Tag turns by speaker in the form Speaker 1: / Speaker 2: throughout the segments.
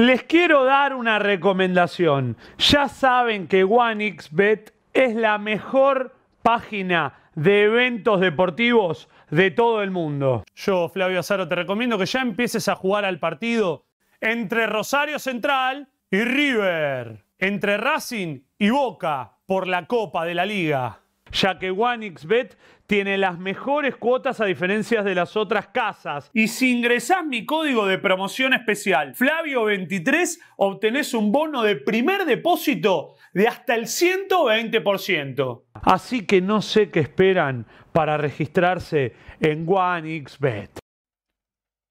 Speaker 1: Les quiero dar una recomendación. Ya saben que Xbet es la mejor página de eventos deportivos de todo el mundo. Yo, Flavio Azaro, te recomiendo que ya empieces a jugar al partido entre Rosario Central y River, entre Racing y Boca por la Copa de la Liga ya que Xbet tiene las mejores cuotas a diferencia de las otras casas. Y si ingresás mi código de promoción especial Flavio23, obtenés un bono de primer depósito de hasta el 120%. Así que no sé qué esperan para registrarse en XBet.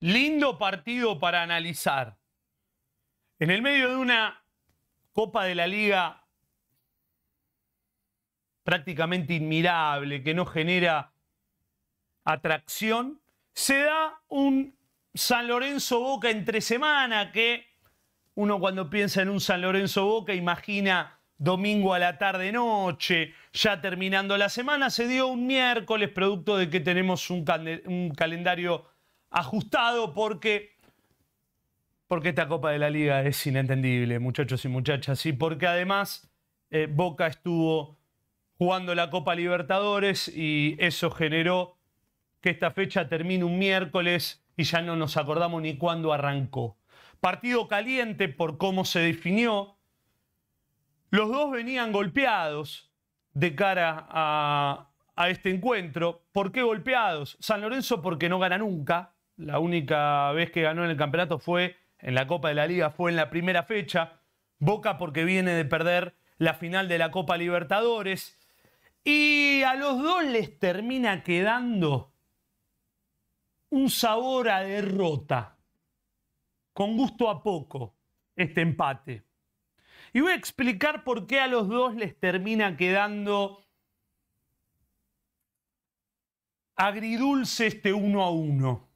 Speaker 1: Lindo partido para analizar. En el medio de una Copa de la Liga prácticamente inmirable, que no genera atracción, se da un San Lorenzo Boca entre semana, que uno cuando piensa en un San Lorenzo Boca imagina domingo a la tarde noche, ya terminando la semana, se dio un miércoles, producto de que tenemos un, calendario ajustado porque, porque esta Copa de la Liga es inentendible, muchachos y muchachas, y porque además eh, Boca estuvo jugando la Copa Libertadores y eso generó que esta fecha termine un miércoles y ya no nos acordamos ni cuándo arrancó. Partido caliente por cómo se definió. Los dos venían golpeados de cara a, a este encuentro. ¿Por qué golpeados? San Lorenzo porque no gana nunca. La única vez que ganó en el campeonato fue en la Copa de la Liga, fue en la primera fecha. Boca porque viene de perder la final de la Copa Libertadores. Y a los dos les termina quedando un sabor a derrota, con gusto a poco, este empate. Y voy a explicar por qué a los dos les termina quedando agridulce este uno a uno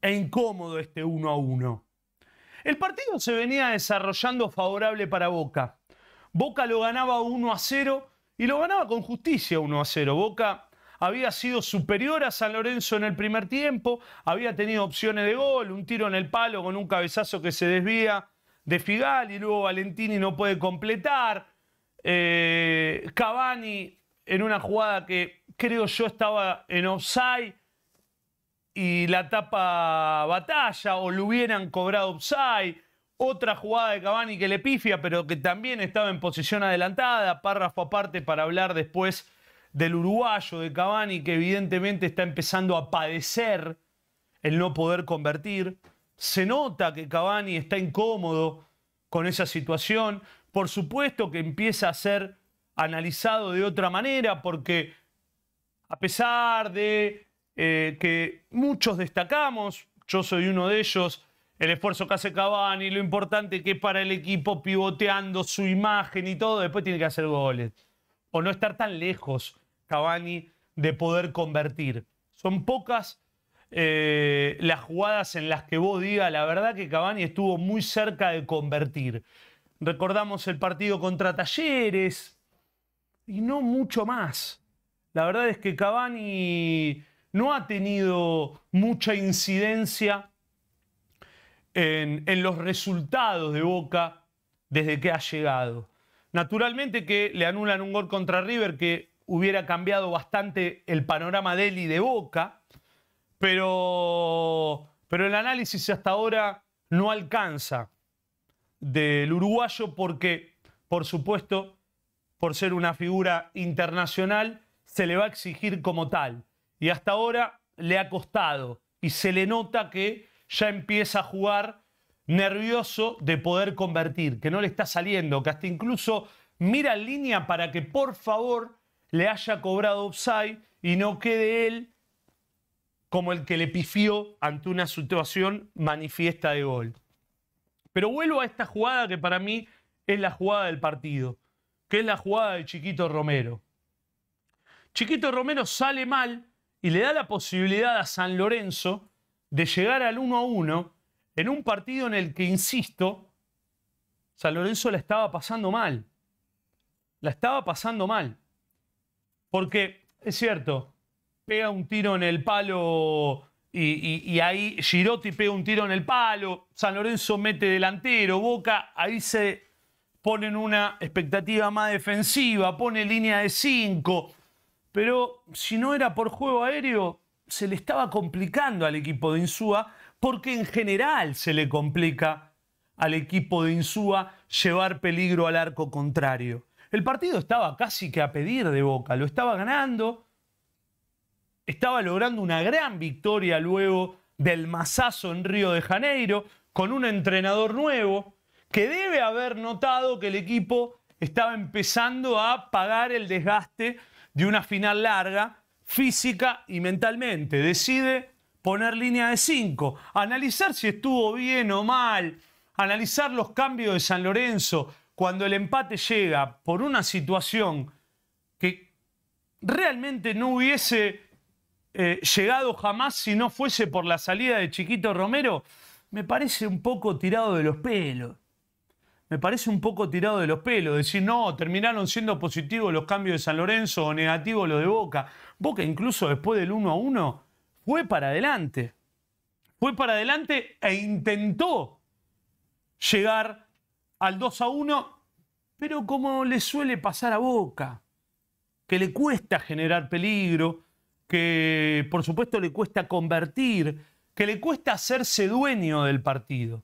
Speaker 1: e incómodo este uno a uno. El partido se venía desarrollando favorable para Boca. Boca lo ganaba 1 a 0 y lo ganaba con justicia 1 a 0. Boca había sido superior a San Lorenzo en el primer tiempo, había tenido opciones de gol, un tiro en el palo con un cabezazo que se desvía de Figal y luego Valentini no puede completar. Eh, Cavani en una jugada que creo yo estaba en offside y la tapa batalla o lo hubieran cobrado offside. Otra jugada de Cabani que le pifia, pero que también estaba en posición adelantada, párrafo aparte para hablar después del uruguayo de Cabani, que evidentemente está empezando a padecer el no poder convertir. Se nota que Cabani está incómodo con esa situación. Por supuesto que empieza a ser analizado de otra manera, porque a pesar de eh, que muchos destacamos, yo soy uno de ellos, el esfuerzo que hace Cavani, lo importante que es para el equipo pivoteando su imagen y todo, después tiene que hacer goles. O no estar tan lejos Cavani de poder convertir. Son pocas eh, las jugadas en las que vos digas, la verdad que Cavani estuvo muy cerca de convertir. Recordamos el partido contra Talleres y no mucho más. La verdad es que Cavani no ha tenido mucha incidencia en, los resultados de Boca desde que ha llegado. Naturalmente que le anulan un gol contra River que hubiera cambiado bastante el panorama de él y de Boca, pero, pero el análisis hasta ahora no alcanza del uruguayo porque, por supuesto, por ser una figura internacional, se le va a exigir como tal. Y hasta ahora le ha costado y se le nota que ya empieza a jugar nervioso de poder convertir, que no le está saliendo, que hasta incluso mira en línea para que por favor le haya cobrado offside y no quede él como el que le pifió ante una situación manifiesta de gol. Pero vuelvo a esta jugada que para mí es la jugada del partido, que es la jugada de Chiquito Romero. Chiquito Romero sale mal y le da la posibilidad a San Lorenzo de llegar al 1 a 1 en un partido en el que, insisto, San Lorenzo la estaba pasando mal. La estaba pasando mal. Porque, es cierto, pega un tiro en el palo y, ahí Girotti pega un tiro en el palo, San Lorenzo mete delantero, Boca, ahí se ponen una expectativa más defensiva, pone línea de 5, pero si no era por juego aéreo, se le estaba complicando al equipo de Insúa, porque en general se le complica al equipo de Insúa llevar peligro al arco contrario. El partido estaba casi que a pedir de boca, lo estaba ganando, estaba logrando una gran victoria luego del masazo en Río de Janeiro, con un entrenador nuevo, que debe haber notado que el equipo estaba empezando a pagar el desgaste de una final larga física y mentalmente. Decide poner línea de 5, analizar si estuvo bien o mal, analizar los cambios de San Lorenzo cuando el empate llega por una situación que realmente no hubiese eh, llegado jamás si no fuese por la salida de Chiquito Romero, me parece un poco tirado de los pelos me parece un poco tirado de los pelos. Decir, no, terminaron siendo positivos los cambios de San Lorenzo o negativos los de Boca. Boca, incluso después del 1 a 1, fue para adelante. Fue para adelante e intentó llegar al 2 a 1, pero como le suele pasar a Boca, que le cuesta generar peligro, que por supuesto le cuesta convertir, que le cuesta hacerse dueño del partido.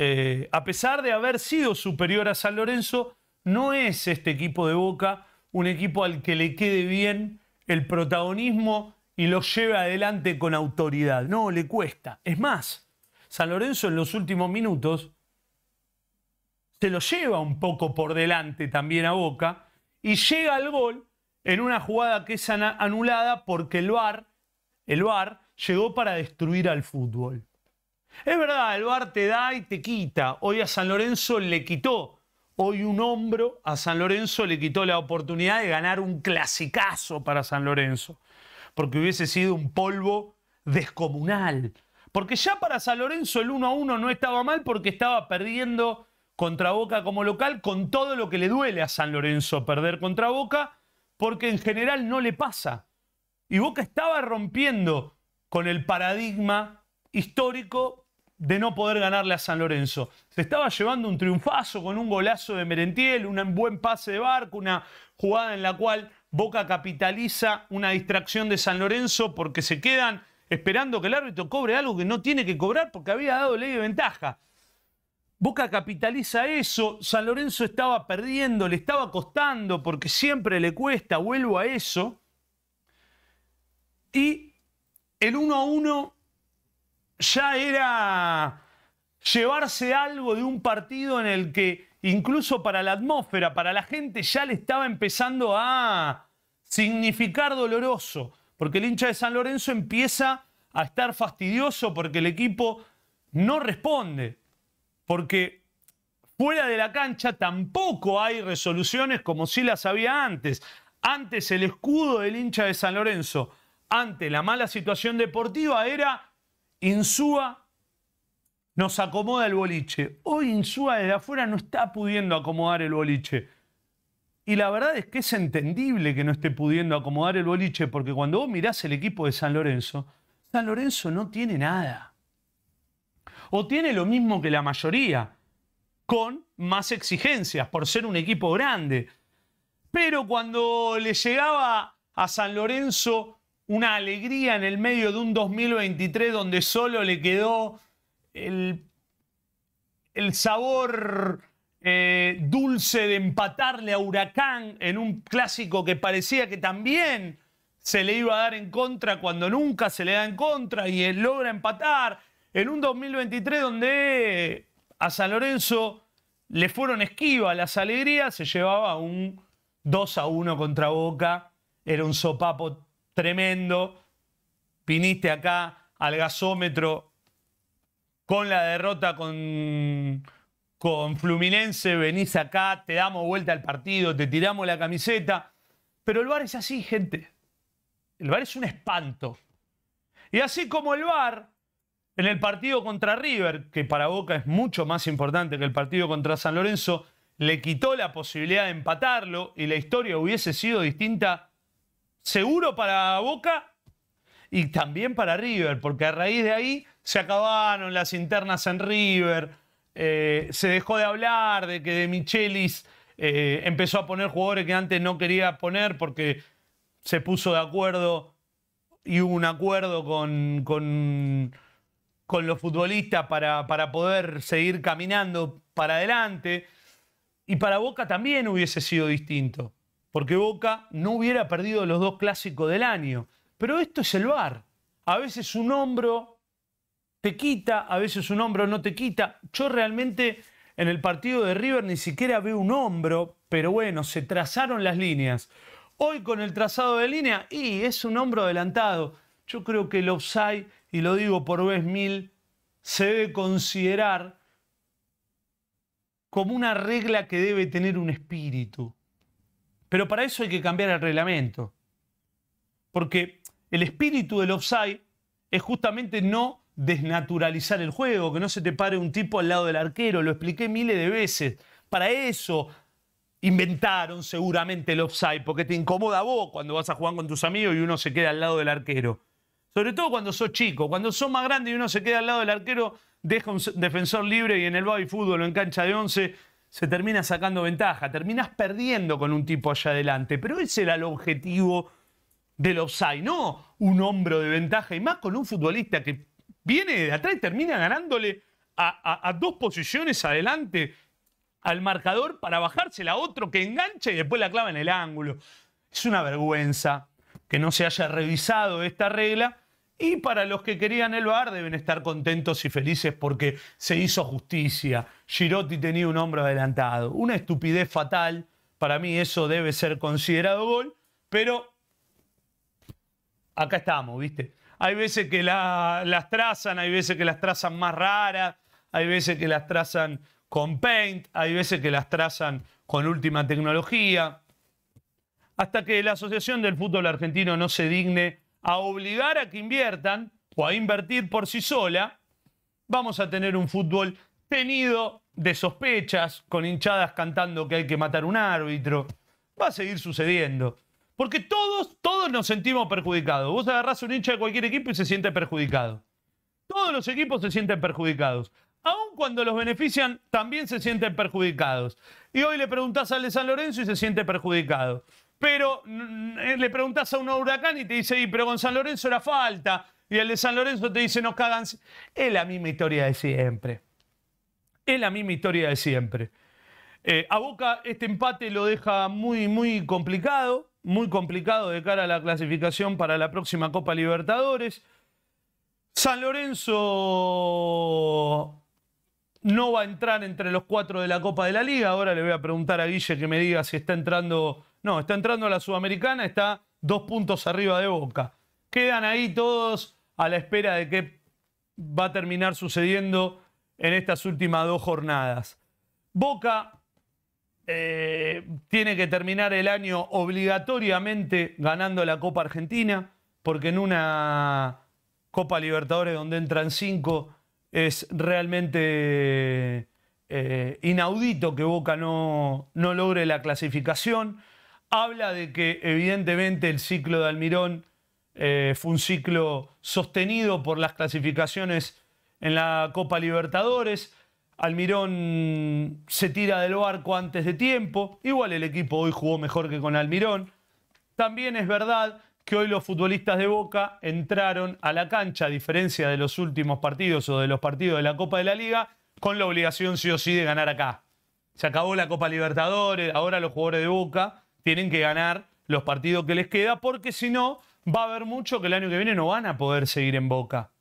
Speaker 1: Eh, a pesar de haber sido superior a San Lorenzo, no es este equipo de Boca un equipo al que le quede bien el protagonismo y lo lleve adelante con autoridad. No, le cuesta. Es más, San Lorenzo en los últimos minutos se lo lleva un poco por delante también a Boca y llega al gol en una jugada que es anulada porque el el VAR llegó para destruir al fútbol. Es verdad, el bar te da y te quita. Hoy a San Lorenzo le quitó. Hoy un hombro a San Lorenzo le quitó la oportunidad de ganar un clasicazo para San Lorenzo. Porque hubiese sido un polvo descomunal. Porque ya para San Lorenzo el 1 a 1 no estaba mal porque estaba perdiendo contra Boca como local con todo lo que le duele a San Lorenzo perder contra Boca porque en general no le pasa. Y Boca estaba rompiendo con el paradigma histórico de no poder ganarle a San Lorenzo. Se estaba llevando un triunfazo con un golazo de Merentiel, un buen pase de barco, una jugada en la cual Boca capitaliza una distracción de San Lorenzo porque se quedan esperando que el árbitro cobre algo que no tiene que cobrar porque había dado ley de ventaja. Boca capitaliza eso, San Lorenzo estaba perdiendo, le estaba costando porque siempre le cuesta, vuelvo a eso. Y el 1 a 1 ya era llevarse algo de un partido en el que incluso para la atmósfera, para la gente, ya le estaba empezando a significar doloroso, porque el hincha de San Lorenzo empieza a estar fastidioso porque el equipo no responde, porque fuera de la cancha tampoco hay resoluciones como si las había antes. Antes el escudo del hincha de San Lorenzo ante la mala situación deportiva era Insúa nos acomoda el boliche. Hoy Insúa desde afuera no está pudiendo acomodar el boliche. Y la verdad es que es entendible que no esté pudiendo acomodar el boliche, porque cuando vos mirás el equipo de San Lorenzo, San Lorenzo no tiene nada. O tiene lo mismo que la mayoría, con más exigencias, por ser un equipo grande. Pero cuando le llegaba a San Lorenzo una alegría en el medio de un 2023 donde solo le quedó el, sabor eh, dulce de empatarle a Huracán en un clásico que parecía que también se le iba a dar en contra cuando nunca se le da en contra y él eh, logra empatar en un 2023 donde eh, a San Lorenzo le fueron esquivas las alegrías, se llevaba un 2 a 1 contra Boca, era un sopapo tremendo. Viniste acá al gasómetro con la derrota con, con Fluminense, venís acá, te damos vuelta al partido, te tiramos la camiseta. Pero el bar es así, gente. El bar es un espanto. Y así como el bar en el partido contra River, que para Boca es mucho más importante que el partido contra San Lorenzo, le quitó la posibilidad de empatarlo y la historia hubiese sido distinta seguro para Boca y también para River, porque a raíz de ahí se acabaron las internas en River, eh, se dejó de hablar de que de Michelis eh, empezó a poner jugadores que antes no quería poner porque se puso de acuerdo y hubo un acuerdo con, los futbolistas para, para poder seguir caminando para adelante. Y para Boca también hubiese sido distinto porque Boca no hubiera perdido los dos clásicos del año. Pero esto es el bar. A veces un hombro te quita, a veces un hombro no te quita. Yo realmente en el partido de River ni siquiera veo un hombro, pero bueno, se trazaron las líneas. Hoy con el trazado de línea, y es un hombro adelantado. Yo creo que el offside, y lo digo por vez mil, se debe considerar como una regla que debe tener un espíritu. Pero para eso hay que cambiar el reglamento. Porque el espíritu del offside es justamente no desnaturalizar el juego, que no se te pare un tipo al lado del arquero. Lo expliqué miles de veces. Para eso inventaron seguramente el offside, porque te incomoda a vos cuando vas a jugar con tus amigos y uno se queda al lado del arquero. Sobre todo cuando sos chico. Cuando sos más grande y uno se queda al lado del arquero, deja un defensor libre y en el Bobby fútbol o en cancha de once se termina sacando ventaja, terminas perdiendo con un tipo allá adelante, pero ese era el objetivo del offside, no un hombro de ventaja, y más con un futbolista que viene de atrás y termina ganándole a, a dos posiciones adelante al marcador para bajársela a otro que engancha y después la clava en el ángulo. Es una vergüenza que no se haya revisado esta regla y para los que querían el bar deben estar contentos y felices porque se hizo justicia. Girotti tenía un hombro adelantado. Una estupidez fatal. Para mí eso debe ser considerado gol. Pero acá estamos, ¿viste? Hay veces que las trazan, hay veces que las trazan más raras, hay veces que las trazan con paint, hay veces que las trazan con última tecnología. Hasta que la Asociación del Fútbol Argentino no se digne a obligar a que inviertan o a invertir por sí sola, vamos a tener un fútbol tenido de sospechas, con hinchadas cantando que hay que matar un árbitro. Va a seguir sucediendo. Porque todos, todos nos sentimos perjudicados. Vos agarrás un hincha de cualquier equipo y se siente perjudicado. Todos los equipos se sienten perjudicados. Aun cuando los benefician, también se sienten perjudicados. Y hoy le preguntás al de San Lorenzo y se siente perjudicado pero eh, le preguntas a un huracán y te dice, pero con San Lorenzo era falta. Y el de San Lorenzo te dice, nos cagan. Es la misma historia de siempre. Es la misma historia de siempre. Eh, a Boca este empate lo deja muy, muy complicado, muy complicado de cara a la clasificación para la próxima Copa Libertadores. San Lorenzo no va a entrar entre los cuatro de la Copa de la Liga. Ahora le voy a preguntar a Guille que me diga si está entrando no, está entrando la Sudamericana, está dos puntos arriba de Boca. Quedan ahí todos a la espera de qué va a terminar sucediendo en estas últimas dos jornadas. Boca eh, tiene que terminar el año obligatoriamente ganando la Copa Argentina, porque en una Copa Libertadores donde entran cinco es realmente eh, inaudito que Boca no logre la clasificación habla de que evidentemente el ciclo de Almirón eh, fue un ciclo sostenido por las clasificaciones en la Copa Libertadores. Almirón se tira del barco antes de tiempo. Igual el equipo hoy jugó mejor que con Almirón. También es verdad que hoy los futbolistas de Boca entraron a la cancha, a diferencia de los últimos partidos o de los partidos de la Copa de la Liga, con la obligación sí o sí de ganar acá. Se acabó la Copa Libertadores, ahora los jugadores de Boca tienen que ganar los partidos que les queda, porque si no, va a haber mucho que el año que viene no van a poder seguir en Boca.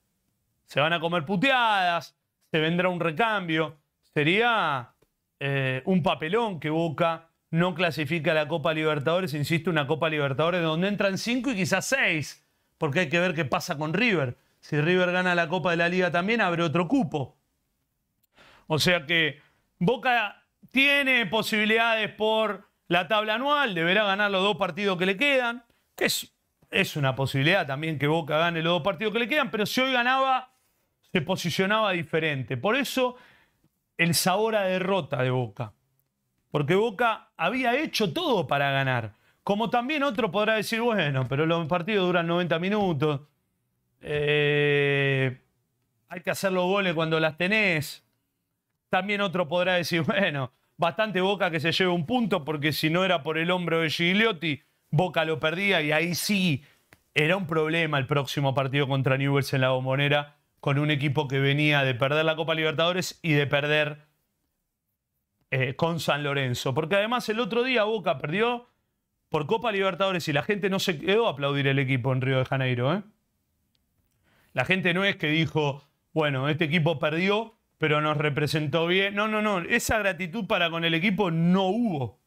Speaker 1: Se van a comer puteadas, se vendrá un recambio. Sería eh, un papelón que Boca no clasifica a la Copa Libertadores, insisto, una Copa Libertadores donde entran cinco y quizás seis, porque hay que ver qué pasa con River. Si River gana la Copa de la Liga también, abre otro cupo. O sea que Boca tiene posibilidades por la tabla anual, deberá ganar los dos partidos que le quedan, que es, es una posibilidad también que Boca gane los dos partidos que le quedan, pero si hoy ganaba, se posicionaba diferente. Por eso el sabor a derrota de Boca, porque Boca había hecho todo para ganar. Como también otro podrá decir, bueno, pero los partidos duran 90 minutos. Eh, hay que hacer los goles cuando las tenés. También otro podrá decir, bueno, Bastante Boca que se lleve un punto, porque si no era por el hombro de Gigliotti, Boca lo perdía y ahí sí era un problema el próximo partido contra Newells en la Bombonera con un equipo que venía de perder la Copa Libertadores y de perder eh, con San Lorenzo. Porque además el otro día Boca perdió por Copa Libertadores y la gente no se quedó a aplaudir el equipo en Río de Janeiro. ¿eh? La gente no es que dijo, bueno, este equipo perdió, pero nos representó bien. No, no, no, esa gratitud para con el equipo no hubo.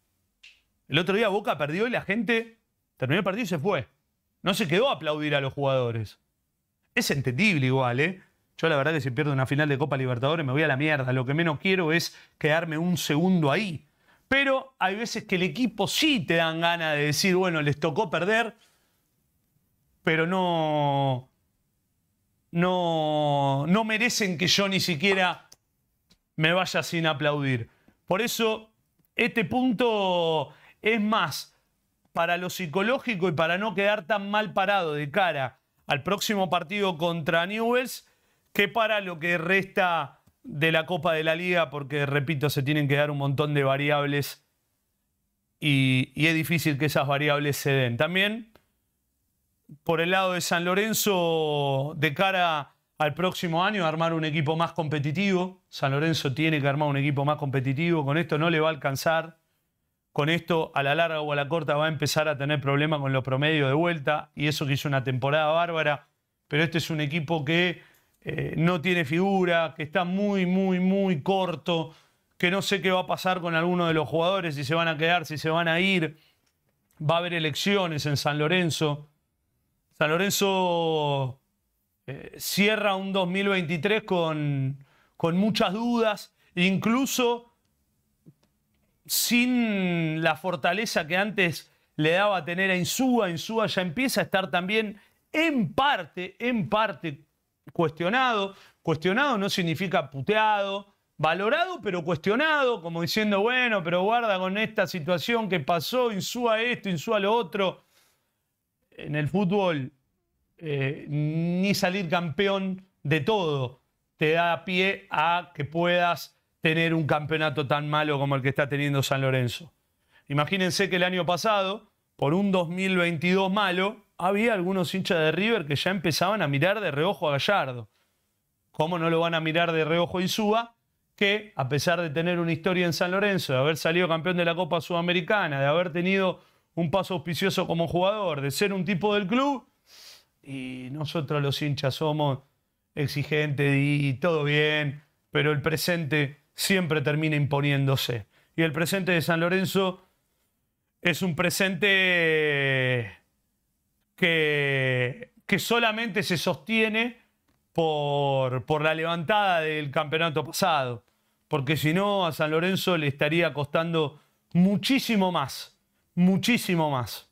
Speaker 1: El otro día Boca perdió y la gente terminó el partido y se fue. No se quedó a aplaudir a los jugadores. Es entendible igual, ¿eh? Yo la verdad que si pierdo una final de Copa Libertadores me voy a la mierda. Lo que menos quiero es quedarme un segundo ahí. Pero hay veces que el equipo sí te dan ganas de decir, bueno, les tocó perder, pero no, no, no merecen que yo ni siquiera me vaya sin aplaudir. Por eso, este punto es más para lo psicológico y para no quedar tan mal parado de cara al próximo partido contra Newells que para lo que resta de la Copa de la Liga, porque repito, se tienen que dar un montón de variables y, y es difícil que esas variables se den. También por el lado de San Lorenzo de cara al próximo año armar un equipo más competitivo. San Lorenzo tiene que armar un equipo más competitivo. Con esto no le va a alcanzar. Con esto, a la larga o a la corta, va a empezar a tener problemas con los promedios de vuelta. Y eso que hizo una temporada bárbara. Pero este es un equipo que eh, no tiene figura, que está muy, muy, muy corto. Que no sé qué va a pasar con alguno de los jugadores, si se van a quedar, si se van a ir. Va a haber elecciones en San Lorenzo. San Lorenzo eh, cierra un 2023 con, muchas dudas, incluso sin la fortaleza que antes le daba a tener a Insúa. Insúa ya empieza a estar también en parte, en parte cuestionado. Cuestionado no significa puteado, valorado pero cuestionado, como diciendo, bueno, pero guarda con esta situación que pasó, Insúa esto, Insúa lo otro en el fútbol eh, ni salir campeón de todo te da pie a que puedas tener un campeonato tan malo como el que está teniendo San Lorenzo. Imagínense que el año pasado, por un 2022 malo, había algunos hinchas de River que ya empezaban a mirar de reojo a Gallardo. ¿Cómo no lo van a mirar de reojo Insúa? Que a pesar de tener una historia en San Lorenzo, de haber salido campeón de la Copa Sudamericana, de haber tenido un paso auspicioso como jugador, de ser un tipo del club. Y nosotros los hinchas somos exigentes y todo bien, pero el presente siempre termina imponiéndose. Y el presente de San Lorenzo es un presente que, solamente se sostiene por, por la levantada del campeonato pasado, porque si no a San Lorenzo le estaría costando muchísimo más muchísimo más.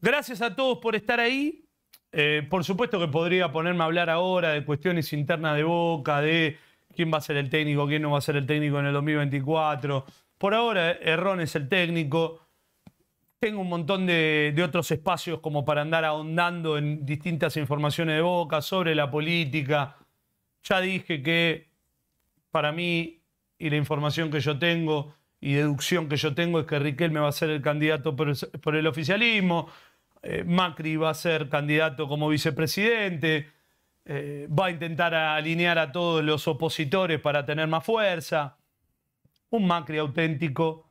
Speaker 1: Gracias a todos por estar ahí. Eh, por supuesto que podría ponerme a hablar ahora de cuestiones internas de Boca, de quién va a ser el técnico, quién no va a ser el técnico en el 2024. Por ahora, Errón es el técnico. Tengo un montón de otros espacios como para andar ahondando en distintas informaciones de Boca, sobre la política. Ya dije que para mí y la información que yo tengo, y deducción que yo tengo es que Riquelme va a ser el candidato por el, oficialismo, eh, Macri va a ser candidato como vicepresidente, eh, va a intentar alinear a todos los opositores para tener más fuerza. Un Macri auténtico,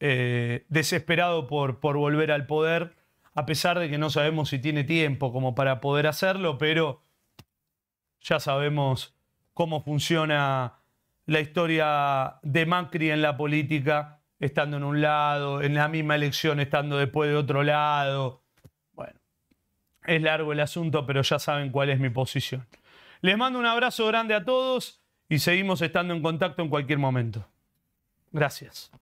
Speaker 1: eh, desesperado por, por volver al poder, a pesar de que no sabemos si tiene tiempo como para poder hacerlo, pero ya sabemos cómo funciona la historia de Macri en la política, estando en un lado, en la misma elección estando después de otro lado. Bueno, es largo el asunto, pero ya saben cuál es mi posición. Les mando un abrazo grande a todos y seguimos estando en contacto en cualquier momento. Gracias.